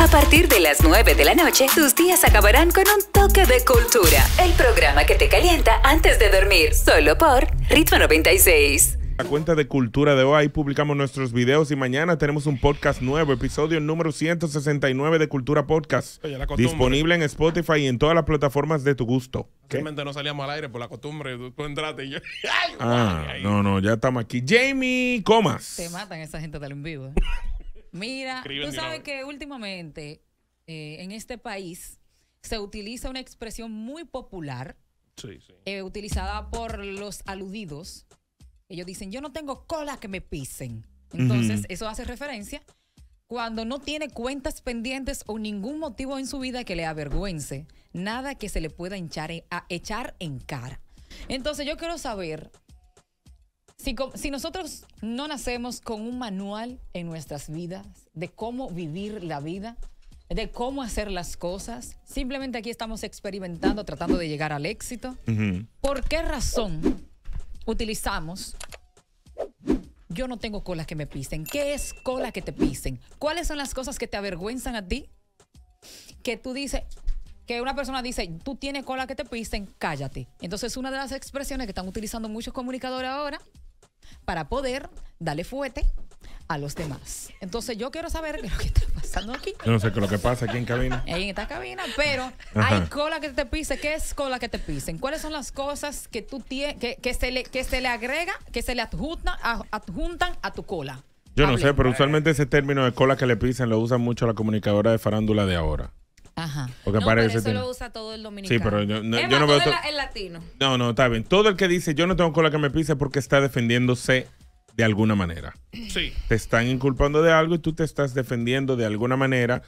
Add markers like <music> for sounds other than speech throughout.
A partir de las 9 de la noche, tus días acabarán con un toque de cultura. El programa que te calienta antes de dormir, solo por Ritmo 96. La cuenta de cultura de hoy publicamos nuestros videos y mañana tenemos un podcast nuevo, episodio número 169 de Cultura Podcast, disponible en Spotify y en todas las plataformas de tu gusto. Realmente no salíamos al aire por la costumbre, tú, entraste y yo... <laughs> ah, no, no, ya estamos aquí. Jamie Comas. Te matan esa gente del en vivo. ¿eh? <laughs> Mira, tú sabes que últimamente eh, en este país se utiliza una expresión muy popular, eh, utilizada por los aludidos. Ellos dicen, yo no tengo cola que me pisen. Entonces, eso hace referencia cuando no tiene cuentas pendientes o ningún motivo en su vida que le avergüence, nada que se le pueda e, echar en cara. Entonces, yo quiero saber si, nosotros no nacemos con un manual en nuestras vidas de cómo vivir la vida, de cómo hacer las cosas, simplemente aquí estamos experimentando, tratando de llegar al éxito, ¿por qué razón utilizamos yo no tengo colas que me pisen? ¿Qué es cola que te pisen? ¿Cuáles son las cosas que te avergüenzan a ti? Que tú dices, que una persona dice, tú tienes cola que te pisen, cállate. Entonces, una de las expresiones que están utilizando muchos comunicadores ahora para poder darle fuerte a los demás. Entonces yo quiero saber qué lo que está pasando aquí. Yo no sé qué es lo que pasa aquí en cabina. Ahí <laughs> en esta cabina, pero hay cola que te pisen, ¿Qué es cola que te pisen? ¿Cuáles son las cosas que tú tienes, que, se le, que se le agrega, que se le adjuntan, adjuntan a tu cola? Yo no sé, pero usualmente ese término de cola que le pisen lo usan mucho la comunicadora de farándula de ahora. Ajá. Porque no, eso, lo usa todo el dominicano. Sí, pero yo, no, veo todo el, latino. No, no, está bien. Todo el que dice yo no tengo cola que me pise porque está defendiéndose de alguna manera. Sí. Te están inculpando de algo y tú te estás defendiendo de alguna manera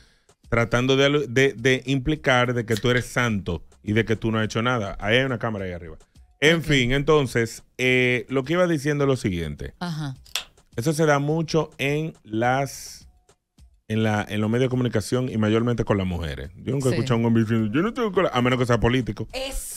tratando de, implicar de que tú eres santo y de que tú no has hecho nada. Ahí hay una cámara ahí arriba. En fin, entonces, eh, lo que iba diciendo es lo siguiente. Ajá. Eso se da mucho en las en, la, en los medios de comunicación y mayormente con las mujeres. Yo nunca he escuchado un hombre diciendo, yo no tengo cola, a menos que sea político.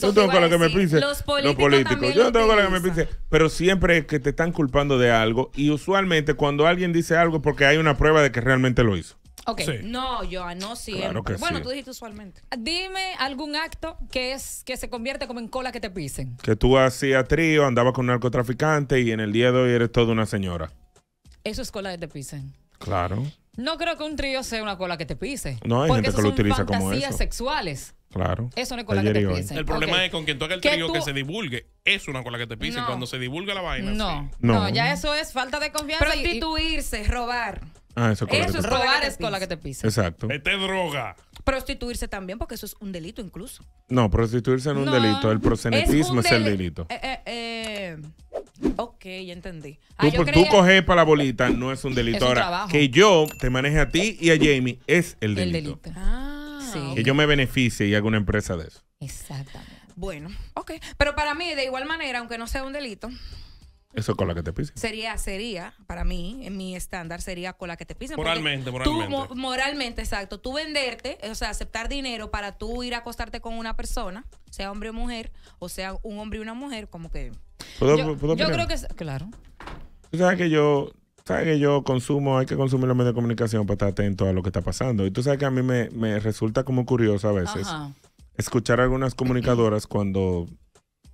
yo no tengo cola que me pise. Los políticos. Los políticos. Yo no tengo cola que me pise. Pero siempre es que te están culpando de algo y usualmente cuando alguien dice algo porque hay una prueba de que realmente lo hizo. Ok, no, yo no siempre. bueno, tú dijiste usualmente. Dime algún acto que es que se convierte como en cola que te pisen. Que tú hacías trío, andabas con un narcotraficante y en el día de hoy eres toda una señora. Eso es cola que te pisen. Claro. No creo que un trío sea una cola que te pise. No, hay gente que lo utiliza como eso. fantasías sexuales. Claro. Eso no es cola que te pise. El problema es con quien toca el trío que se divulgue. Es una cola que te pise Cuando se divulga la vaina. No. no. ya eso es falta de confianza. Prostituirse, robar. Ah, eso, es robar es cola que te pise Exacto. Este droga. Prostituirse también, porque eso es un delito incluso. No, prostituirse no es un delito. El prosenetismo es, el delito. eh, eh, eh Ok, ya entendí. Ah, tú, pues, coges para la bolita no es un delito. Ahora, que yo te maneje a ti y a Jamie es el delito. El delito. Ah, ah, que yo me beneficie y haga una empresa de eso. Exactamente. Bueno, ok. Pero para mí, de igual manera, aunque no sea un delito, eso con la que te pisen. Sería, sería, para mí, en mi estándar, sería con la que te pisen. Moralmente, moralmente. moralmente, exacto. Tú venderte, o sea, aceptar dinero para tú ir a acostarte con una persona, sea hombre o mujer, o sea, un hombre y una mujer, como que... ¿Puedo, yo, creo que... Claro. Tú sabes que yo... Sabes que yo consumo, hay que consumir los medios de comunicación para estar atento a lo que está pasando. Y tú sabes que a mí me, me resulta como curioso a veces escuchar a algunas comunicadoras cuando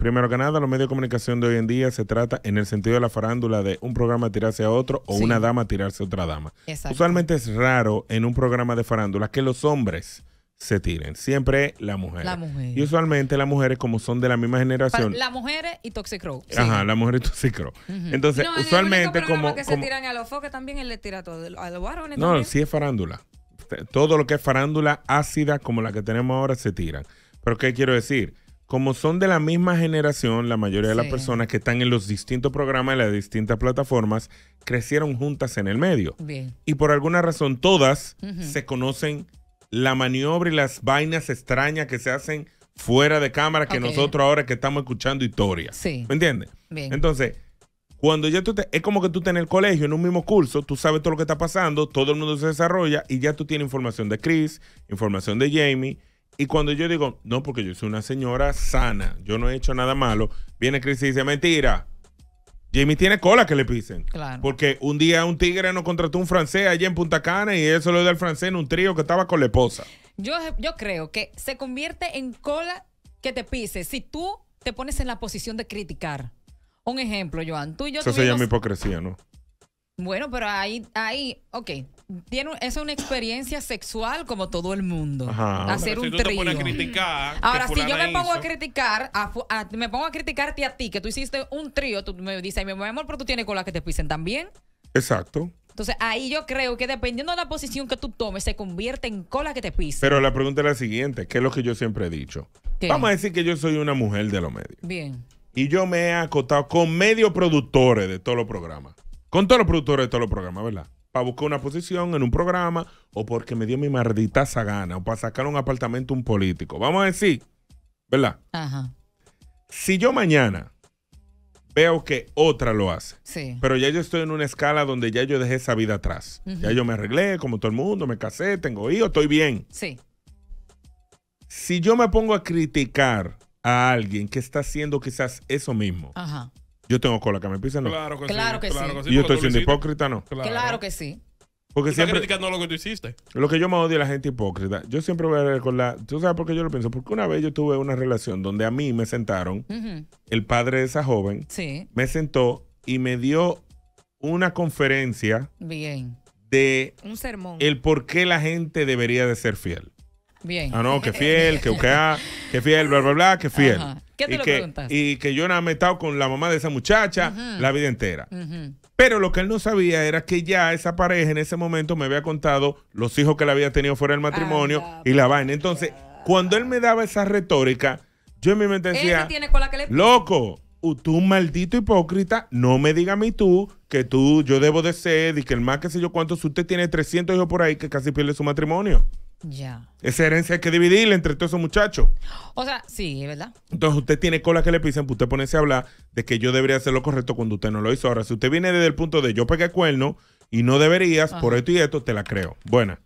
Primero que nada, los medios de comunicación de hoy en día se trata, en el sentido de la farándula, de un programa tirarse a otro o una dama tirarse a otra dama. Usualmente es raro en un programa de farándula que los hombres se tiren. Siempre la mujer. La mujer. Y usualmente las mujeres, como son de la misma generación. Las mujeres y Toxic Ajá, las mujeres y Toxic Entonces, usualmente como. que se tiran a los foques también él le tira todo, los No, sí es farándula. Todo lo que es farándula ácida como la que tenemos ahora se tiran. Pero, ¿qué quiero decir? como son de la misma generación, la mayoría de las personas que están en los distintos programas de las distintas plataformas crecieron juntas en el medio. Y por alguna razón todas se conocen la maniobra y las vainas extrañas que se hacen fuera de cámara que nosotros ahora que estamos escuchando historias. Sí. ¿Me entiendes? Entonces, cuando ya tú te, es como que tú estás en el colegio, en un mismo curso, tú sabes todo lo que está pasando, todo el mundo se desarrolla y ya tú tienes información de Chris, información de Jamie y cuando yo digo, no, porque yo soy una señora sana, yo no he hecho nada malo, viene Cris y dice, mentira. Jamie tiene cola que le pisen. Claro. Porque un día un tigre nos contrató un francés allí en Punta Cana y eso lo dio al francés en un trío que estaba con la esposa. Yo, yo creo que se convierte en cola que te pise si tú te pones en la posición de criticar. Un ejemplo, Joan. Tú y yo Eso se llama hipocresía, ¿no? Bueno, pero ahí, ahí, ok tiene es una experiencia sexual como todo el mundo. Hacer un trío. Ahora, si yo me pongo a criticar, me pongo a criticarte a ti, que tú hiciste un trío, tú me dices, mi amor, pero tú tienes cola que te pisen también. Exacto. Entonces, ahí yo creo que dependiendo de la posición que tú tomes, se convierte en cola que te pisen Pero la pregunta es la siguiente, que es lo que yo siempre he dicho. Vamos a decir que yo soy una mujer de los medios. Bien. Y yo me he acotado con medio productores de todos los programas. Con todos los productores de todos los programas, ¿verdad? para buscar una posición en un programa o porque me dio mi maldita gana o para sacar un apartamento un político. Vamos a decir, ¿verdad? Ajá. Si yo mañana veo que otra lo hace, sí. pero ya yo estoy en una escala donde ya yo dejé esa vida atrás. Ya yo me arreglé, como todo el mundo, me casé, tengo hijos, estoy bien. Sí. Si yo me pongo a criticar a alguien que está haciendo quizás eso mismo, Ajá. Yo tengo cola que me pisen. ¿no? Claro que sí. yo estoy siendo hipócrita, ¿no? Claro, que sí. Porque siempre. criticando lo que tú hiciste. Lo que yo me odio es la gente hipócrita. Yo siempre voy a la... ¿Tú sabes por qué yo lo pienso? Porque una vez yo tuve una relación donde a mí me sentaron, el padre de esa joven, me sentó y me dio una conferencia. Bien. De. Un sermón. El por qué la gente debería de ser fiel. Bien. Ah, no, que fiel, que ah, que fiel, bla, bla, bla, que fiel. ¿Qué te y lo que, Y que yo nada me he estado con la mamá de esa muchacha la vida entera. Pero lo que él no sabía era que ya esa pareja en ese momento me había contado los hijos que la había tenido fuera del matrimonio ah, y la pues, vaina. Entonces, cuando él me daba esa retórica, yo en mi mente decía, tiene que le... loco, tú maldito hipócrita, no me digas a mí tú que tú, yo debo de ser y que el más que sé yo cuánto, si usted tiene 300 hijos por ahí que casi pierde su matrimonio. Ya. Esa herencia hay que dividirla entre todos esos muchachos. O sea, sí, es verdad. Entonces usted tiene cola que le pisen, pues usted ponerse a hablar de que yo debería hacer lo correcto cuando usted no lo hizo. Ahora, si usted viene desde el punto de yo pegué cuerno y no deberías, por esto y esto, te la creo. Buena.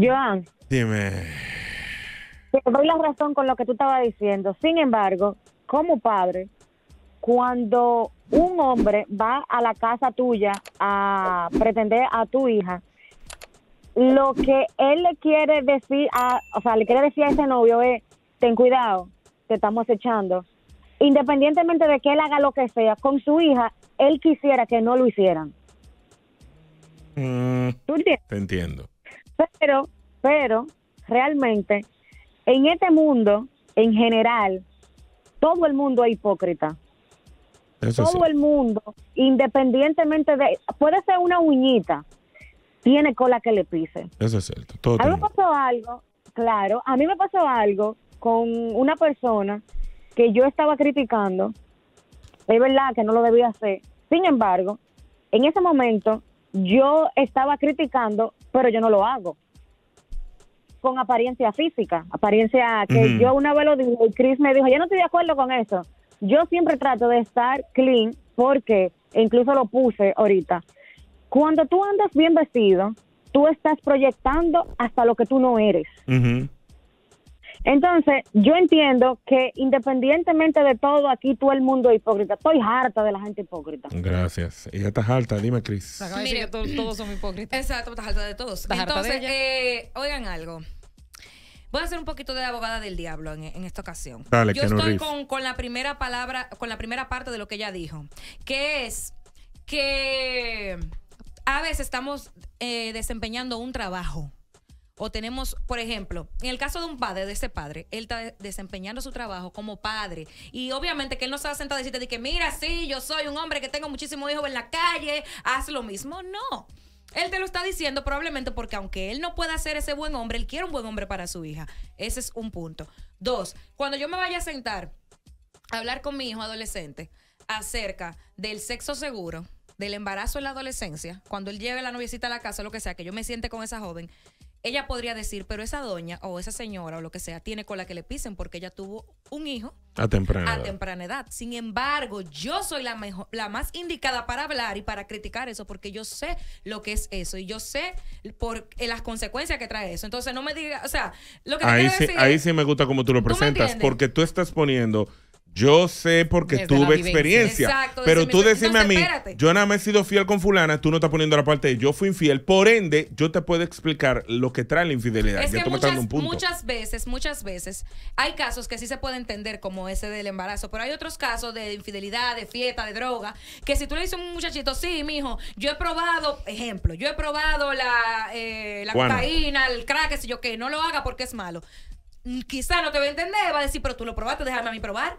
Joan. Dime. Te doy la razón con lo que tú estabas diciendo. Sin embargo, como padre, cuando un hombre va a la casa tuya a pretender a tu hija, lo que él le quiere decir, a, o sea, le quiere decir a ese novio es, ten cuidado, te estamos echando. Independientemente de que él haga lo que sea, con su hija, él quisiera que no lo hicieran. Mm, te entiendo. Pero, pero, realmente, en este mundo, en general, todo el mundo es hipócrita. todo el mundo, independientemente de... Puede ser una uñita, tiene cola que le pise. Eso es cierto. a mí me pasó algo, claro, a mí me pasó algo con una persona que yo estaba criticando. Es verdad que no lo debía hacer. Sin embargo, en ese momento yo estaba criticando, pero yo no lo hago. Con apariencia física, apariencia que yo una vez lo dije y Chris me dijo, yo no estoy de acuerdo con eso. Yo siempre trato de estar clean porque, incluso lo puse ahorita, cuando tú andas bien vestido, tú estás proyectando hasta lo que tú no eres. Entonces, yo entiendo que independientemente de todo, aquí todo el mundo es hipócrita. Estoy harta de la gente hipócrita. Gracias. Y ya estás harta, dime, Cris. todos, todos hipócritas. Exacto, estás harta de todos. Entonces, eh, oigan algo. Voy a ser un poquito de abogada del diablo en, esta ocasión. Dale, yo estoy con la primera palabra, con la primera parte de lo que ella dijo, que es que a veces estamos eh, desempeñando un trabajo. O tenemos, por ejemplo, en el caso de un padre, de ese padre, él está desempeñando su trabajo como padre. Y obviamente que él no se va a sentar y decirte que, mira, sí, yo soy un hombre que tengo muchísimos hijos en la calle, haz lo mismo. No. Él te lo está diciendo probablemente porque aunque él no pueda ser ese buen hombre, él quiere un buen hombre para su hija. Ese es un punto. Dos, cuando yo me vaya a sentar a hablar con mi hijo adolescente acerca del sexo seguro, del embarazo en la adolescencia, cuando él lleve la noviecita a la casa, lo que sea, que yo me siente con esa joven, ella podría decir, pero esa doña o esa señora o lo que sea tiene con la que le pisen porque ella tuvo un hijo a temprana, edad. Sin embargo, yo soy la, mejor, la más indicada para hablar y para criticar eso porque yo sé lo que es eso y yo sé por eh, las consecuencias que trae eso. Entonces no me diga, o sea, lo que te ahí sí, ahí sí me gusta como tú lo presentas porque tú estás poniendo yo sé porque tuve experiencia. pero tú decime a mí, yo nada más he sido fiel con fulana, tú no estás poniendo la parte de yo fui infiel. Por ende, yo te puedo explicar lo que trae la infidelidad. muchas, un muchas veces, muchas veces, hay casos que sí se puede entender como ese del embarazo, pero hay otros casos de infidelidad, de fiesta, de droga, que si tú le dices a un muchachito, sí, mijo, yo he probado, ejemplo, yo he probado la, eh, cocaína, el crack, qué sé yo, qué, no lo haga porque es malo. Quizá no te va a entender, va a decir, pero tú lo probaste, déjame a mí probar.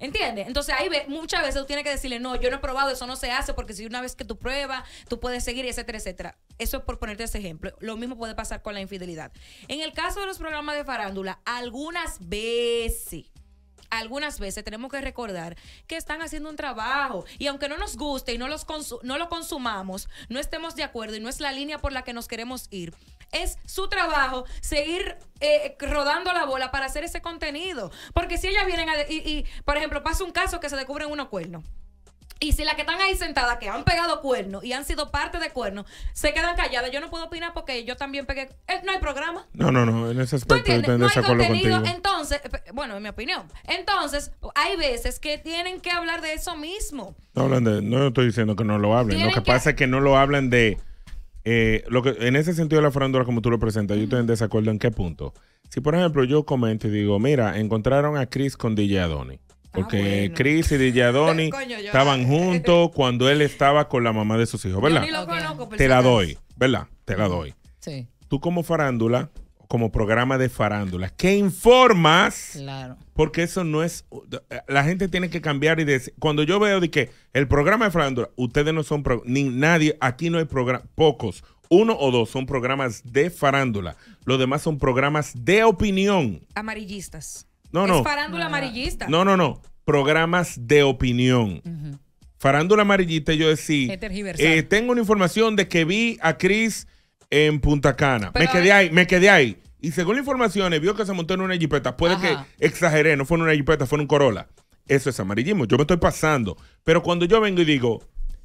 ¿Entiendes? Entonces ahí muchas veces tú tienes que decirle, no, yo no he probado, eso no se hace, porque si una vez que tú pruebas, tú puedes seguir, etcétera, etcétera. Eso es por ponerte ese ejemplo. Lo mismo puede pasar con la infidelidad. En el caso de los programas de farándula, algunas veces, algunas veces tenemos que recordar que están haciendo un trabajo y aunque no nos guste y no, los no lo consumamos, no estemos de acuerdo y no es la línea por la que nos queremos ir, es su trabajo seguir eh, rodando la bola para hacer ese contenido. Porque si ellas vienen a, y, por ejemplo, pasa un caso que se descubren unos cuernos. Y si las que están ahí sentadas, que han pegado cuernos y han sido parte de cuernos, se quedan calladas. Yo no puedo opinar porque yo también pegué. Eh, no hay programa. No, no, no. En ese aspecto no hay contigo. Entonces, eh, bueno, en mi opinión. Entonces, hay veces que tienen que hablar de eso mismo. No hablan de. No estoy diciendo que no lo hablen. lo que pasa es que no lo hablan de eh, lo que, en ese sentido de la farándula, como tú lo presentas, yo estoy en desacuerdo en qué punto. Si, por ejemplo, yo comento y digo, mira, encontraron a Chris con DJ Adoni. Ah, Porque Chris y DJ <laughs> Adoni estaban juntos cuando él estaba con la mamá de sus hijos, ¿verdad? Te la doy, ¿verdad? Te la doy. Sí. Tú como farándula como programa de farándula. ¿Qué informas. Claro. Porque eso no es. La gente tiene que cambiar y decir. Cuando yo veo de que el programa de farándula, ustedes no son. ni nadie. Aquí no hay programa. Pocos. Uno o dos son programas de farándula. Los demás son programas de opinión. Amarillistas. No, no. Es farándula amarillista. No, no, no. Programas de opinión. Farándula amarillista, yo decía. Eh, tengo una información de que vi a Chris en Punta Cana. me quedé ahí, me quedé ahí. Y según la información, vio que se montó en una jipeta. Puede que exageré, no fue en una jipeta, fue en un Corolla. Eso es amarillismo. Yo me estoy pasando. Pero cuando yo vengo y digo,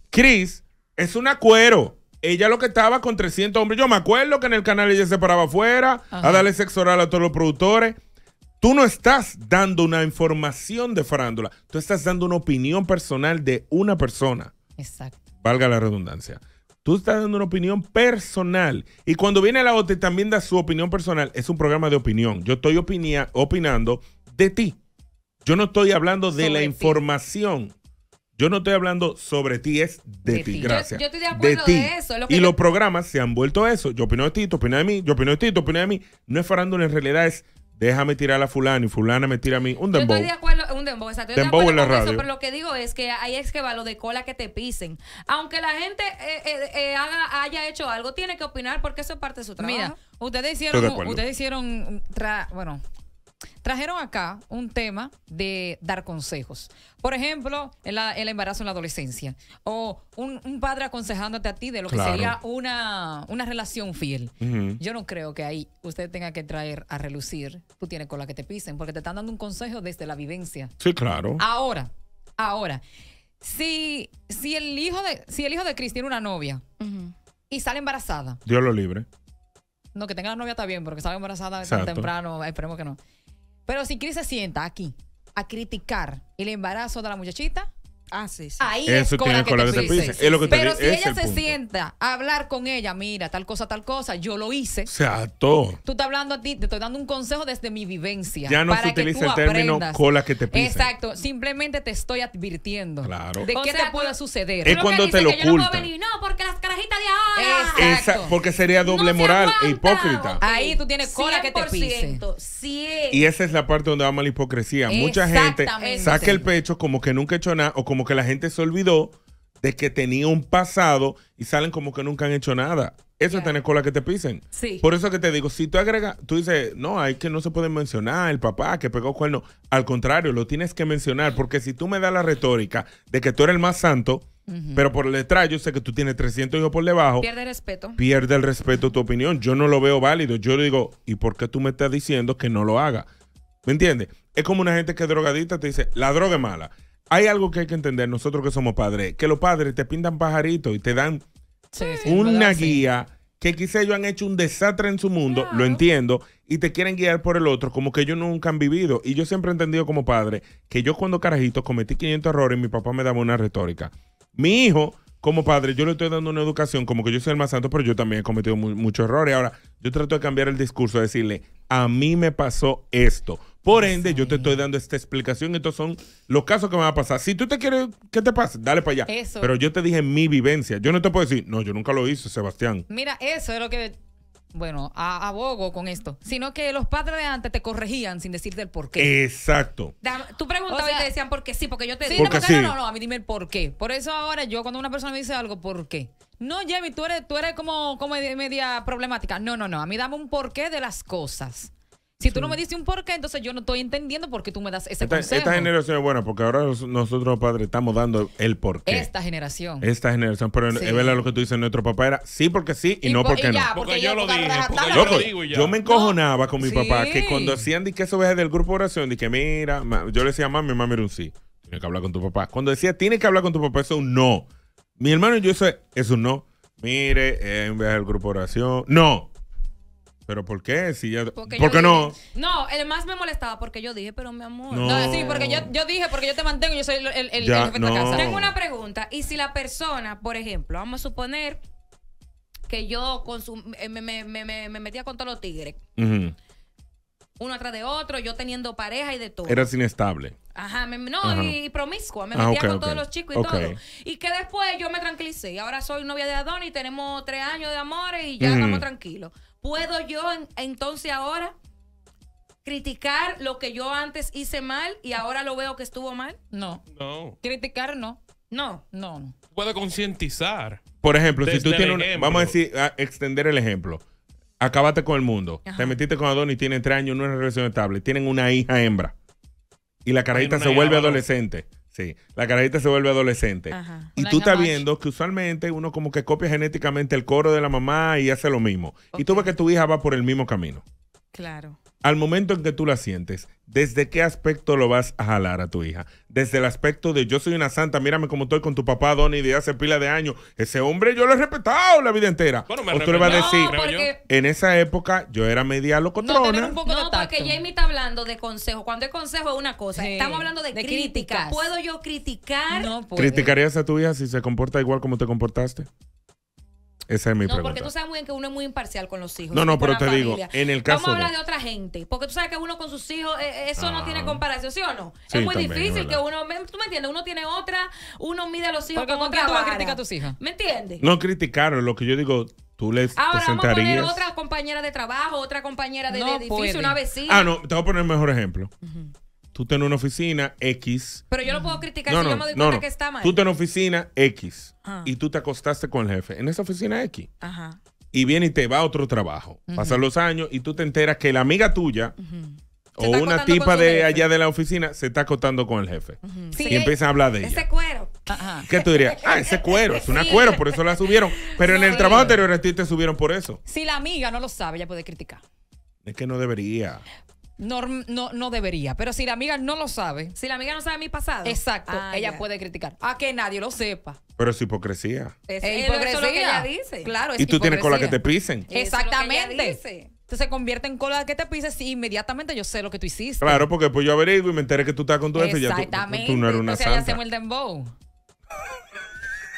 Chris es un acuero. Ella lo que estaba con 300 hombres. Yo me acuerdo que en el canal ella se paraba afuera a darle sexo oral a todos los productores. Tú no estás dando una información de farándula. Tú estás dando una opinión personal de una persona. Exacto. Valga la redundancia. Tú estás dando una opinión personal. Y cuando viene la OTE también da su opinión personal. Es un programa de opinión. Yo estoy opinando de ti. Yo no estoy hablando de la información. Yo no estoy hablando sobre ti, es de, ti. Gracias. Yo, estoy de acuerdo de, eso. y los programas se han vuelto eso. Yo opino de ti, tú opinas de mí, yo opino de ti, tú opinas de mí. No es farándula, en realidad es déjame tirar a fulana y fulana me tira a mí. Un dembow un dembow, dembow en pero lo que digo es que hay es que va lo de cola que te pisen. Aunque la gente eh, eh, eh, haya hecho algo, tiene que opinar porque eso es parte de su trabajo. Mira, ustedes hicieron, ustedes hicieron, bueno, trajeron acá un tema de dar consejos. Por ejemplo, el, embarazo en la adolescencia. O un, padre aconsejándote a ti de lo que sería una, relación fiel. Yo no creo que ahí usted tenga que traer a relucir, tú tienes con la que te pisen, porque te están dando un consejo desde la vivencia. Sí, claro. Ahora, ahora, si, si, el, hijo de, si el hijo de Chris tiene una novia y sale embarazada. Dios lo libre. No, que tenga la novia está bien, porque sale embarazada tan temprano, esperemos que no. Pero si Cris se sienta aquí a criticar el embarazo de la muchachita, Ah, sí, Ahí es con que, que te Pero si ella se sienta a hablar con ella, mira, tal cosa, tal cosa, yo lo hice. O sea, todo. Tú estás hablando a ti, te estoy dando un consejo desde mi vivencia. Ya no para se utiliza el término cola que te Exacto. Simplemente te estoy advirtiendo de qué te puede pues, suceder. Es cuando te lo ocultan porque las carajitas de ahora. porque sería doble moral e hipócrita. Ahí tú tienes cola que te pise. Sí. Y esa es la parte donde va mal la hipocresía. Mucha gente saca el pecho como que nunca ha hecho nada o como que la gente se olvidó de que tenía un pasado y salen como que nunca han hecho nada. Eso es tener cola que te pisen. Sí. Por eso que te digo, si tú agregas, tú dices, no, hay que no se puede mencionar el papá que pegó cuerno. Al contrario, lo tienes que mencionar, porque si tú me das la retórica de que tú eres el más santo, pero por detrás, yo sé que tú tienes 300 hijos por debajo. Pierde el respeto. Pierde el respeto tu opinión. Yo no lo veo válido. Yo le digo, ¿y por qué tú me estás diciendo que no lo haga? ¿Me entiendes? Es como una gente que es drogadita te dice, la droga es mala. Hay algo que hay que entender nosotros que somos padres, que los padres te pintan pajaritos y te dan una guía que quizá ellos han hecho un desastre en su mundo, lo entiendo, y te quieren guiar por el otro como que ellos nunca han vivido. Y yo siempre he entendido como padre que yo cuando carajito cometí 500 errores y mi papá me daba una retórica. Mi hijo, como padre, yo le estoy dando una educación como que yo soy el más santo, pero yo también he cometido muchos errores. Ahora, yo trato de cambiar el discurso, decirle, a mí me pasó esto. Por ende, yo te estoy dando esta explicación. Estos son los casos que me van a pasar. Si tú te quieres que te pasa, dale para allá. Pero yo te dije mi vivencia. Yo no te puedo decir, no, yo nunca lo hice, Sebastián. Mira, eso es lo que bueno, a abogo con esto, sino que los padres de antes te corregían sin decirte el por qué. Exacto. tú preguntabas y te decían por qué sí, porque yo te digo, no, no, no, no, a mí dime el por qué. Por eso ahora yo cuando una persona me dice algo, ¿por qué? No, Jamie, tú eres, tú eres como, como media problemática. No, no, no, a mí dame un porqué de las cosas. Si tú no me dices un porqué, entonces yo no estoy entendiendo por qué tú me das ese esta, consejo. Esta generación es buena porque ahora nosotros, padres, estamos dando el porqué. Esta generación. Esta generación. Pero es verdad lo que tú dices, nuestro papá era sí porque sí y, no pues, porque no. Porque, yo, lo dije. Porque yo, lo digo ya. yo me encojonaba con mi papá que cuando hacían que eso del grupo de oración, dije, que mira, yo le decía a mami, mamá era un sí. Tienes que hablar con tu papá. Cuando decía tienes que hablar con tu papá, eso es un no. Mi hermano y yo, eso es un no. Mire, eh, en vez del grupo de oración. No. ¿Pero por qué? Si ya... ¿Por qué no? No, el más me molestaba porque yo dije, pero mi amor. No, sí, porque yo, yo, dije, porque yo te mantengo, yo soy el, el, jefe de casa. Tengo una pregunta. Y si la persona, por ejemplo, vamos a suponer que yo consum eh, me, me, me, metía con todos los tigres. Uno atrás de otro, yo teniendo pareja y de todo. Eras inestable. Ajá, no, y promiscua. Me ah, metía con todos los chicos y todo. Y que después yo me tranquilicé. Ahora soy novia de Adonis y tenemos tres años de amores y ya estamos tranquilos. ¿Puedo yo entonces ahora criticar lo que yo antes hice mal y ahora lo veo que estuvo mal? No. No. Criticar no. No. No. Puede concientizar. Por ejemplo, si tú tienes vamos a decir, extender el ejemplo. Acabaste con el mundo. Te metiste con Adonis, tiene tres años, no es una relación estable. Tienen una hija hembra. Y la carajita se vuelve adolescente la carajita se vuelve adolescente. Y tú estás viendo que usualmente uno como que copia genéticamente el coro de la mamá y hace lo mismo. Y tú ves que tu hija va por el mismo camino. Claro al momento en que tú la sientes, ¿desde qué aspecto lo vas a jalar a tu hija? Desde el aspecto de yo soy una santa, mírame cómo estoy con tu papá Donny de hace pila de años. Ese hombre yo lo he respetado la vida entera. o tú le vas a decir, en esa época yo era media locotrona. No, no porque Jamie está hablando de consejo. Cuando es consejo es una cosa. Estamos hablando de, crítica. ¿Puedo yo criticar? No, ¿Criticarías a tu hija si se comporta igual como te comportaste? no, Porque tú sabes muy bien que uno es muy imparcial con los hijos. No, no, pero te digo, en el caso. Vamos a hablar de... otra gente. Porque tú sabes que uno con sus hijos, eh, eh, eso no tiene ah. comparación, ¿sí o no? es muy difícil que uno. ¿Tú me entiendes? Uno tiene otra, uno mide a los hijos con otra. tú vas a criticar a tus hijas? ¿Me entiendes? No criticaron, lo que yo digo. Tú les Ahora vamos de trabajo, otra compañera de, edificio, una vecina. Ah, no, te voy a poner el mejor ejemplo tú en una oficina X. Pero yo lo puedo criticar si yo me doy cuenta que está mal. Tú en una oficina X ah. y tú te acostaste con el jefe en esa oficina X. Ajá. Y viene y te va a otro trabajo. Pasan los años y tú te enteras que la amiga tuya. O una tipa de allá de la oficina se está acostando con el jefe. y empiezan a hablar de ella. Ese cuero. Ajá. Ah, ah. ¿Qué tú dirías? Ah, ese <laughs> cuero, es una cuero, por eso la subieron. Pero en el trabajo anterior a ti te subieron por eso. Si la amiga no lo sabe, ya puede criticar. Es que no debería. No, no, debería. Pero si la amiga no lo sabe. Si la amiga no sabe mi pasado. Exacto. Ah, ella puede criticar. A que nadie lo sepa. Pero es hipocresía. Es, hipocresía. ella dice. Claro, Y tú tienes cola que te pisen. Exactamente. se convierte en cola que te pises y inmediatamente yo sé lo que tú hiciste. Claro, porque después yo averiguo y me enteré que tú estás con tu eso y ya tú, no eres una santa. <laughs>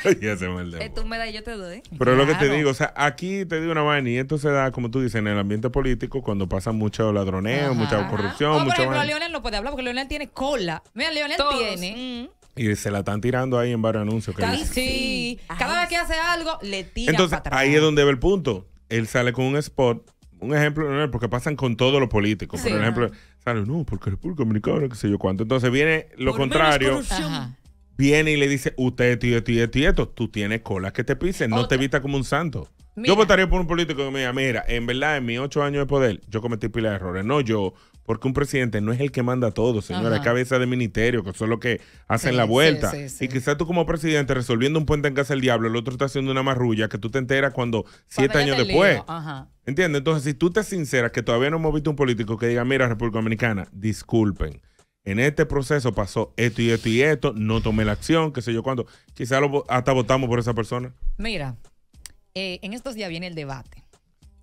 <laughs> Eh, tú me das y yo te doy. Pero es lo que te digo, o sea, aquí te digo una vaina y esto se da, como tú dices, en el ambiente político cuando pasa mucho ladroneo, mucha corrupción. No, por ejemplo, Leonel no puede hablar porque Leonel tiene cola. Mira, Leonel tiene. Y se la están tirando ahí en varios anuncios. sí, cada vez que hace algo, le tira Entonces, para ahí es donde ve el punto. Él sale con un spot un ejemplo, porque pasan con todos los políticos. por ejemplo, sale, no, porque público americano, qué sé yo cuánto. Entonces viene lo contrario viene y le dice, usted, tío, tío, tío, tú tienes colas que te pisen, no te vista como un santo. Yo votaría por un político que me diga, mira, en verdad, en mis ocho años de poder, yo cometí pila de errores. No yo, porque un presidente no es el que manda todo, señora, es cabeza de ministerio, que son los que hacen la vuelta. y quizás tú como presidente resolviendo un puente en casa del diablo, el otro está haciendo una marrulla que tú te enteras cuando siete años después. Entiende, ¿Entiendes? Entonces, si tú te sinceras que todavía no hemos visto un político que diga, mira, República Dominicana, disculpen en este proceso pasó esto y esto y esto, no tomé la acción, qué sé yo cuándo. Quizás hasta votamos por esa persona. Mira, eh, en estos días viene el debate.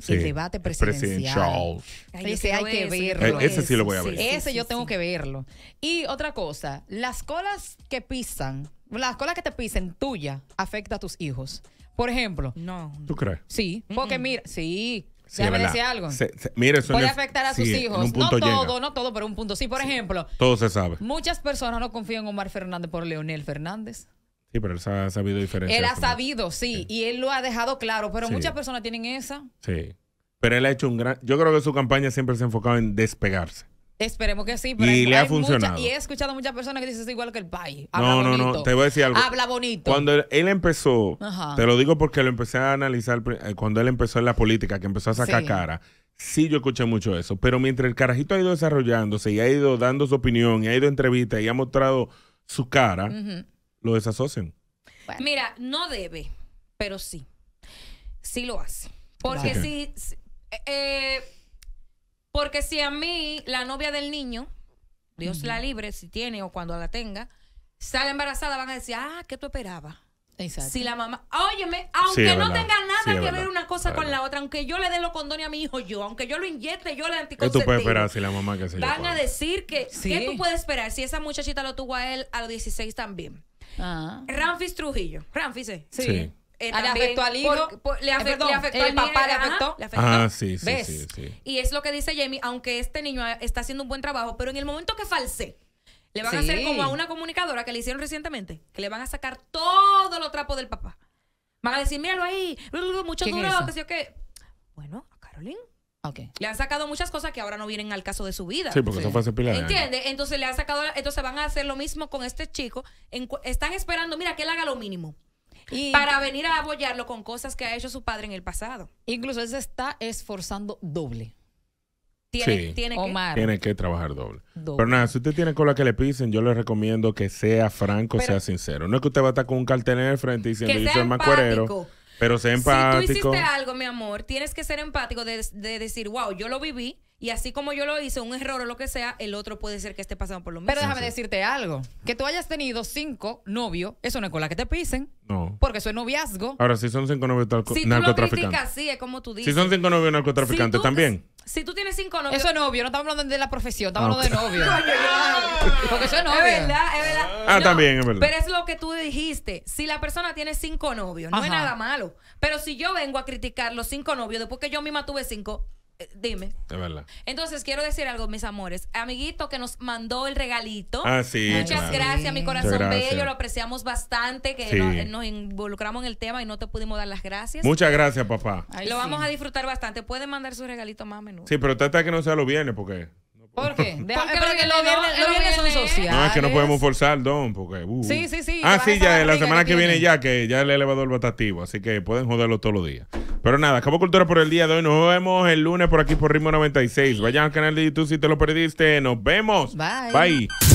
el debate presidencial. ese hay que verlo. ese sí lo voy a ver. ese yo tengo que verlo. Y otra cosa, las colas que pisan, las colas que te pisen tuya, afecta a tus hijos. Por ejemplo. No. ¿Tú crees? Sí. Porque mira, sí. Se algo. Puede afectar a sus hijos. No todo, no todo, pero un punto. Sí, por ejemplo. Todo se sabe. Muchas personas no confían en Omar Fernández por Leonel Fernández. Sí, pero él ha sabido diferente Él ha sabido, sí, y él lo ha dejado claro, pero muchas personas tienen esa. Sí. Pero él ha hecho un gran. Yo creo que su campaña siempre se ha enfocado en despegarse. Esperemos que sí, pero y le ha funcionado. y he escuchado a muchas personas que dicen es igual que el país. no, no, no, te voy a decir algo. Habla bonito. Cuando él, empezó, te lo digo porque lo empecé a analizar eh, cuando él empezó en la política, que empezó a sacar cara. Sí, yo escuché mucho eso, pero mientras el carajito ha ido desarrollándose y ha ido dando su opinión, y ha ido a entrevistas y ha mostrado su cara, lo desasocian. Mira, no debe, pero sí. Sí lo hace. Porque sí si. Eh, eh, porque si a mí, la novia del niño, Dios la libre, si tiene o cuando la tenga, sale embarazada, van a decir, ah, ¿qué tú esperabas? Exacto. Si la mamá, óyeme, aunque no tenga nada que ver una cosa con la otra, aunque yo le dé lo condones a mi hijo yo, aunque yo lo inyecte, yo le anticonceptivo. ¿Qué tú puedes esperar si la mamá que se Van a decir que, ¿qué tú puedes esperar si esa muchachita lo tuvo a él a los 16 también? Ah. Ramfis Trujillo, Ramfis, eh? sí le eh, afectó al hijo. Eh, le, afectó, al papá, le afectó. Ah, sí, sí, Sí, Y es lo que dice Jamie, aunque este niño está haciendo un buen trabajo, pero en el momento que false, le van a hacer como a una comunicadora que le hicieron recientemente, que le van a sacar todo lo trapo del papá. Van a decir, míralo ahí, mucho duro, que Bueno, a Caroline. Le han sacado muchas cosas que ahora no vienen al caso de su vida. Sí, porque eso fue ¿Entiendes? Entonces le han sacado, entonces van a hacer lo mismo con este chico. están esperando, mira, que él haga lo mínimo para venir a apoyarlo con cosas que ha hecho su padre en el pasado. Incluso él se está esforzando doble. Tiene, sí. tiene, Que, tiene, que, trabajar doble. Pero nada, si usted tiene cola que le pisen, yo le recomiendo que sea franco, sea sincero. No es que usted va a estar con un cartel en el frente diciendo yo soy más cuerero. Pero sea empático. Si tú hiciste algo, mi amor, tienes que ser empático de decir, wow, yo lo viví y así como yo lo hice, un error o lo que sea, el otro puede ser que esté pasando por lo mismo. Pero déjame decirte algo. Que tú hayas tenido cinco novios, eso no es con la que te pisen. No. Porque eso es noviazgo. Ahora, si son cinco novios narcotraficantes. si lo narcotraficantes. sí, es como tú dices. Si son cinco novios narcotraficantes, también. Si tú tienes cinco novios. Eso es novio, no estamos hablando de la profesión, estamos ah, hablando de novio. <laughs> Porque eso es novio. Es verdad, es verdad. Ah, también, es verdad. Pero es lo que tú dijiste. Si la persona tiene cinco novios, no es nada malo. Pero si yo vengo a criticar los cinco novios después que yo misma tuve cinco, eh, dime. De verdad. Entonces, quiero decir algo, mis amores. Amiguito que nos mandó el regalito. Ah, sí. Muchas gracias, mi corazón bello. Lo apreciamos bastante que eh, nos, involucramos en el tema y no te pudimos dar las gracias. Muchas gracias, papá. lo vamos a disfrutar bastante. Puede mandar su regalito más a menudo. Sí, pero trata que no sea lo viene porque porque, Deja que los, viernes, son sociales. No, es que no podemos forzar, Don, porque... Uh. Sí, sí, sí. Ah, sí, ya la semana que, viene ya, que ya el elevador va a estar así que pueden joderlo todos los días. Pero nada, acabó Cultura por el día de hoy. Nos vemos el lunes por aquí por Ritmo 96. Vayan al canal de YouTube si te lo perdiste. Nos vemos. Bye. Bye.